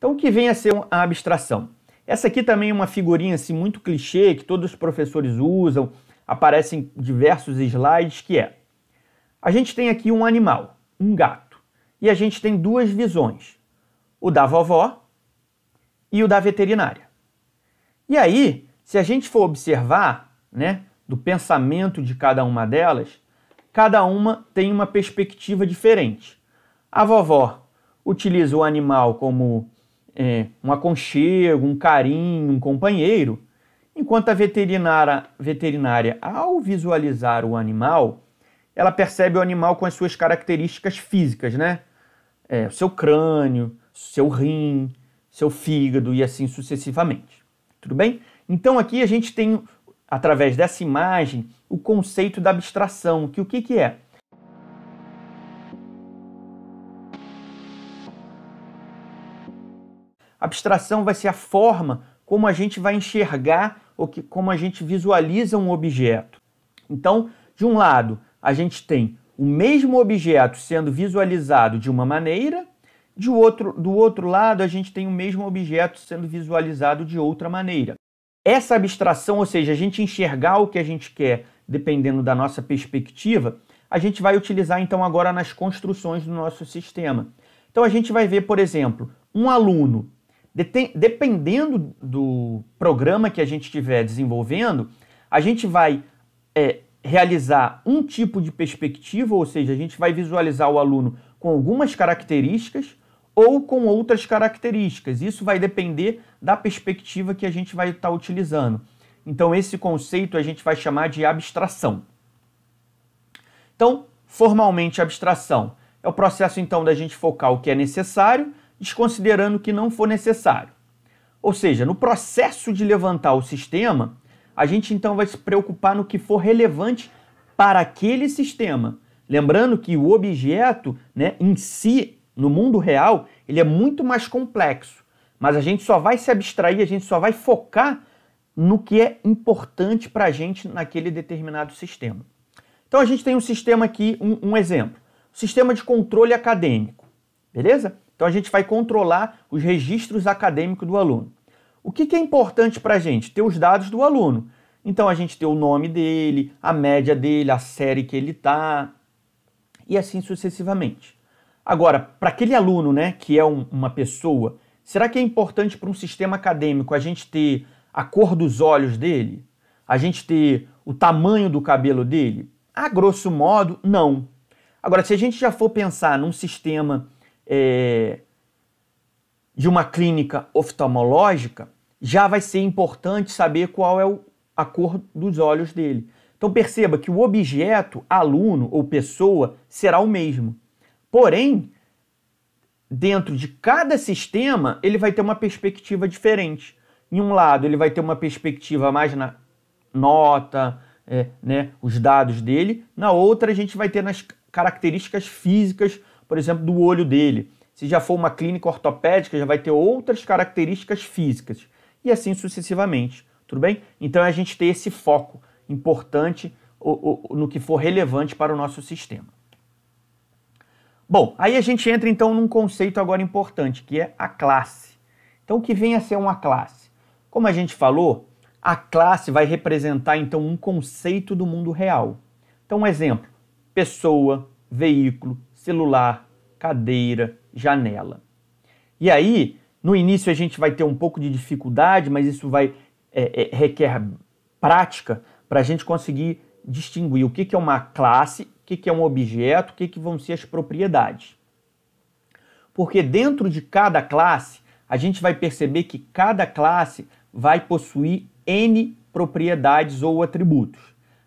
Então, o que vem a ser a abstração? Essa aqui também é uma figurinha assim, muito clichê que todos os professores usam, aparecem diversos slides, que é a gente tem aqui um animal, um gato, e a gente tem duas visões, o da vovó e o da veterinária. E aí, se a gente for observar, né, do pensamento de cada uma delas, cada uma tem uma perspectiva diferente. A vovó utiliza o animal como é, um aconchego, um carinho, um companheiro, enquanto a veterinária, veterinária, ao visualizar o animal, ela percebe o animal com as suas características físicas, né? É, o seu crânio, seu rim, seu fígado e assim sucessivamente. Tudo bem? Então aqui a gente tem, através dessa imagem, o conceito da abstração, que o que, que é? Abstração vai ser a forma como a gente vai enxergar ou que, como a gente visualiza um objeto. Então, de um lado, a gente tem o mesmo objeto sendo visualizado de uma maneira, de outro, do outro lado, a gente tem o mesmo objeto sendo visualizado de outra maneira. Essa abstração, ou seja, a gente enxergar o que a gente quer dependendo da nossa perspectiva, a gente vai utilizar então agora nas construções do nosso sistema. Então a gente vai ver, por exemplo, um aluno dependendo do programa que a gente estiver desenvolvendo, a gente vai é, realizar um tipo de perspectiva, ou seja, a gente vai visualizar o aluno com algumas características ou com outras características. Isso vai depender da perspectiva que a gente vai estar tá utilizando. Então, esse conceito a gente vai chamar de abstração. Então, formalmente, abstração é o processo então da gente focar o que é necessário desconsiderando que não for necessário. Ou seja, no processo de levantar o sistema, a gente então vai se preocupar no que for relevante para aquele sistema. Lembrando que o objeto, né, em si, no mundo real, ele é muito mais complexo, mas a gente só vai se abstrair, a gente só vai focar no que é importante para a gente naquele determinado sistema. Então a gente tem um sistema aqui, um, um exemplo, sistema de controle acadêmico, beleza? Então a gente vai controlar os registros acadêmicos do aluno. O que, que é importante para a gente? Ter os dados do aluno. Então a gente ter o nome dele, a média dele, a série que ele está e assim sucessivamente. Agora, para aquele aluno né, que é um, uma pessoa, será que é importante para um sistema acadêmico a gente ter a cor dos olhos dele? A gente ter o tamanho do cabelo dele? A grosso modo, não. Agora, se a gente já for pensar num sistema é, de uma clínica oftalmológica, já vai ser importante saber qual é o, a cor dos olhos dele. Então perceba que o objeto, aluno ou pessoa será o mesmo. Porém, dentro de cada sistema, ele vai ter uma perspectiva diferente. Em um lado, ele vai ter uma perspectiva mais na nota, é, né, os dados dele. Na outra, a gente vai ter nas características físicas por exemplo, do olho dele. Se já for uma clínica ortopédica, já vai ter outras características físicas e assim sucessivamente. Tudo bem? Então é a gente ter esse foco importante no que for relevante para o nosso sistema. Bom, aí a gente entra então num conceito agora importante, que é a classe. Então o que vem a ser uma classe? Como a gente falou, a classe vai representar então um conceito do mundo real. Então, um exemplo: pessoa, veículo, celular, cadeira, janela. E aí, no início a gente vai ter um pouco de dificuldade, mas isso vai é, é, requer prática para a gente conseguir distinguir o que, que é uma classe, o que, que é um objeto, o que, que vão ser as propriedades. Porque dentro de cada classe, a gente vai perceber que cada classe vai possuir N propriedades ou atributos.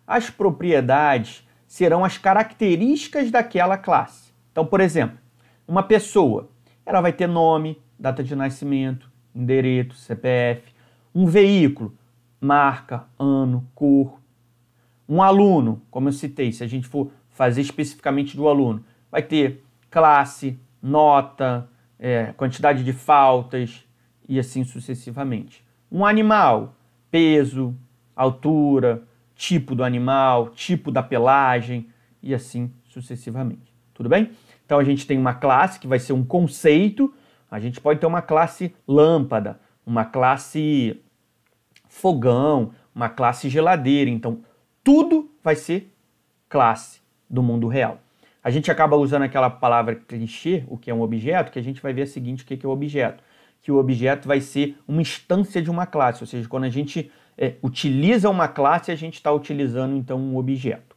As propriedades serão as características daquela classe. Então, por exemplo, uma pessoa, ela vai ter nome, data de nascimento, endereço, CPF, um veículo, marca, ano, cor. Um aluno, como eu citei, se a gente for fazer especificamente do aluno, vai ter classe, nota, é, quantidade de faltas e assim sucessivamente. Um animal, peso, altura, tipo do animal, tipo da pelagem e assim sucessivamente. Tudo bem? Então a gente tem uma classe que vai ser um conceito, a gente pode ter uma classe lâmpada, uma classe fogão, uma classe geladeira. Então tudo vai ser classe do mundo real. A gente acaba usando aquela palavra clichê, o que é um objeto, que a gente vai ver a seguinte, o que é o objeto. Que o objeto vai ser uma instância de uma classe, ou seja, quando a gente é, utiliza uma classe, a gente está utilizando então um objeto.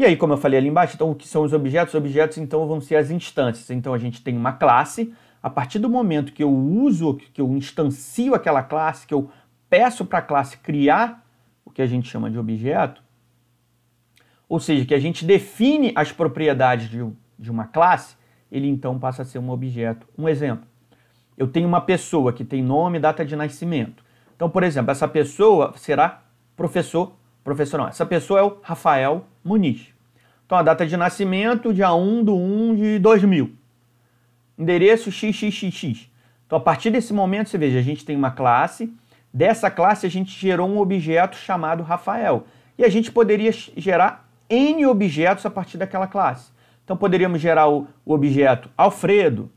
E aí, como eu falei ali embaixo, então o que são os objetos? Os objetos então vão ser as instâncias. Então a gente tem uma classe, a partir do momento que eu uso, que eu instancio aquela classe, que eu peço para a classe criar o que a gente chama de objeto, ou seja, que a gente define as propriedades de, de uma classe, ele então passa a ser um objeto. Um exemplo, eu tenho uma pessoa que tem nome e data de nascimento. Então, por exemplo, essa pessoa será professor, professor não, essa pessoa é o Rafael Muniz. Então, a data de nascimento, dia 1 de 1 de 2000. Endereço xxxx. Então, a partir desse momento, você veja, a gente tem uma classe. Dessa classe, a gente gerou um objeto chamado Rafael. E a gente poderia gerar N objetos a partir daquela classe. Então, poderíamos gerar o, o objeto Alfredo,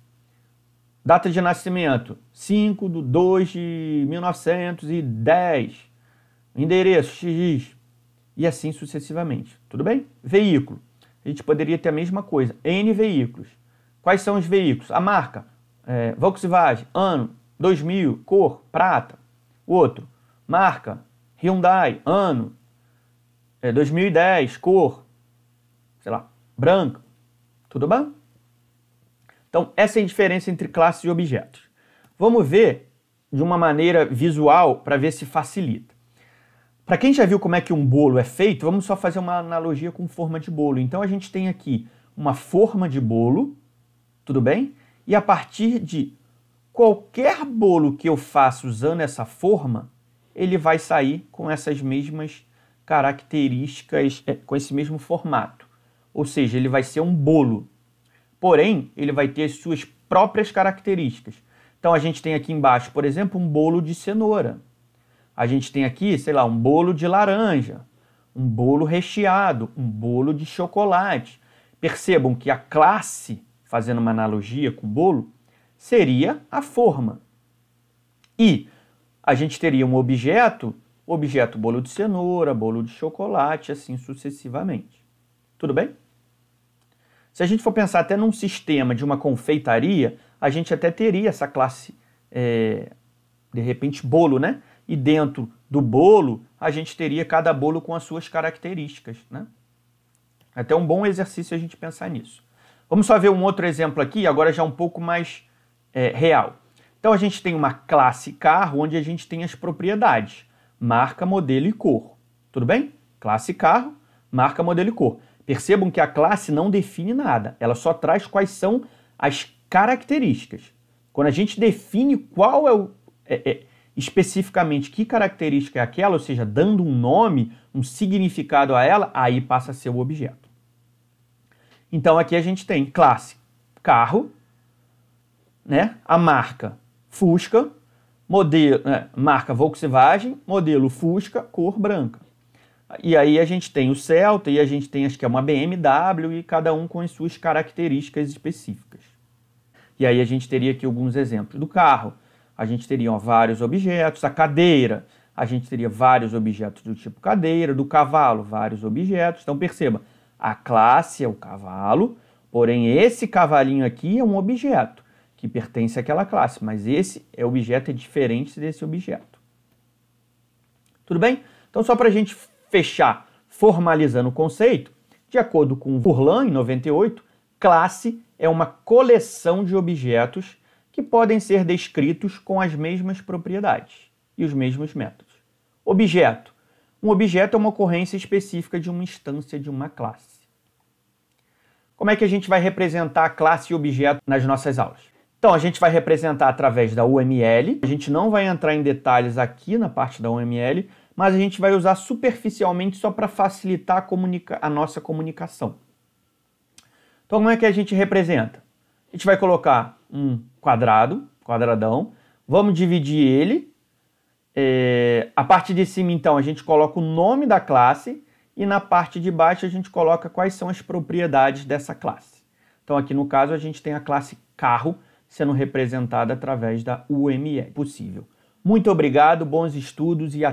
data de nascimento, 5 de 2 de 1910, endereço, xx, e assim sucessivamente. Tudo bem? Veículo. A gente poderia ter a mesma coisa. N veículos. Quais são os veículos? A marca, é, Volkswagen, ano, 2000, cor, prata. O outro, marca, Hyundai, ano, é, 2010, cor, sei lá, branca. Tudo bem? Então, essa é a diferença entre classes e objetos. Vamos ver de uma maneira visual para ver se facilita. Para quem já viu como é que um bolo é feito, vamos só fazer uma analogia com forma de bolo. Então a gente tem aqui uma forma de bolo, tudo bem? E a partir de qualquer bolo que eu faça usando essa forma, ele vai sair com essas mesmas características, é, com esse mesmo formato. Ou seja, ele vai ser um bolo. Porém, ele vai ter suas próprias características. Então a gente tem aqui embaixo, por exemplo, um bolo de cenoura. A gente tem aqui, sei lá, um bolo de laranja, um bolo recheado, um bolo de chocolate. Percebam que a classe, fazendo uma analogia com o bolo, seria a forma. E a gente teria um objeto, objeto bolo de cenoura, bolo de chocolate, assim sucessivamente. Tudo bem? Se a gente for pensar até num sistema de uma confeitaria, a gente até teria essa classe, é, de repente, bolo, né? e dentro do bolo a gente teria cada bolo com as suas características. Né? É até um bom exercício a gente pensar nisso. Vamos só ver um outro exemplo aqui, agora já um pouco mais é, real. Então a gente tem uma classe carro onde a gente tem as propriedades, marca, modelo e cor. Tudo bem? Classe carro, marca, modelo e cor. Percebam que a classe não define nada, ela só traz quais são as características. Quando a gente define qual é o. É, é, especificamente que característica é aquela, ou seja, dando um nome, um significado a ela, aí passa a ser o objeto. Então aqui a gente tem classe carro, né? A marca Fusca, modelo, né? marca Volkswagen, modelo Fusca, cor branca. E aí a gente tem o Celta e a gente tem acho que é uma BMW e cada um com as suas características específicas. E aí a gente teria aqui alguns exemplos do carro a gente teria ó, vários objetos, a cadeira, a gente teria vários objetos do tipo cadeira, do cavalo, vários objetos. Então perceba, a classe é o cavalo, porém esse cavalinho aqui é um objeto que pertence àquela classe, mas esse é objeto é diferente desse objeto. Tudo bem? Então só para a gente fechar formalizando o conceito, de acordo com Furlan, em 98, classe é uma coleção de objetos que podem ser descritos com as mesmas propriedades e os mesmos métodos. Objeto. Um objeto é uma ocorrência específica de uma instância de uma classe. Como é que a gente vai representar classe e objeto nas nossas aulas? Então, a gente vai representar através da UML. A gente não vai entrar em detalhes aqui na parte da UML, mas a gente vai usar superficialmente só para facilitar a, a nossa comunicação. Então, como é que a gente representa? A gente vai colocar um quadrado, quadradão. Vamos dividir ele. É, a parte de cima, então, a gente coloca o nome da classe e na parte de baixo a gente coloca quais são as propriedades dessa classe. Então, aqui no caso, a gente tem a classe carro sendo representada através da UML é possível. Muito obrigado, bons estudos e até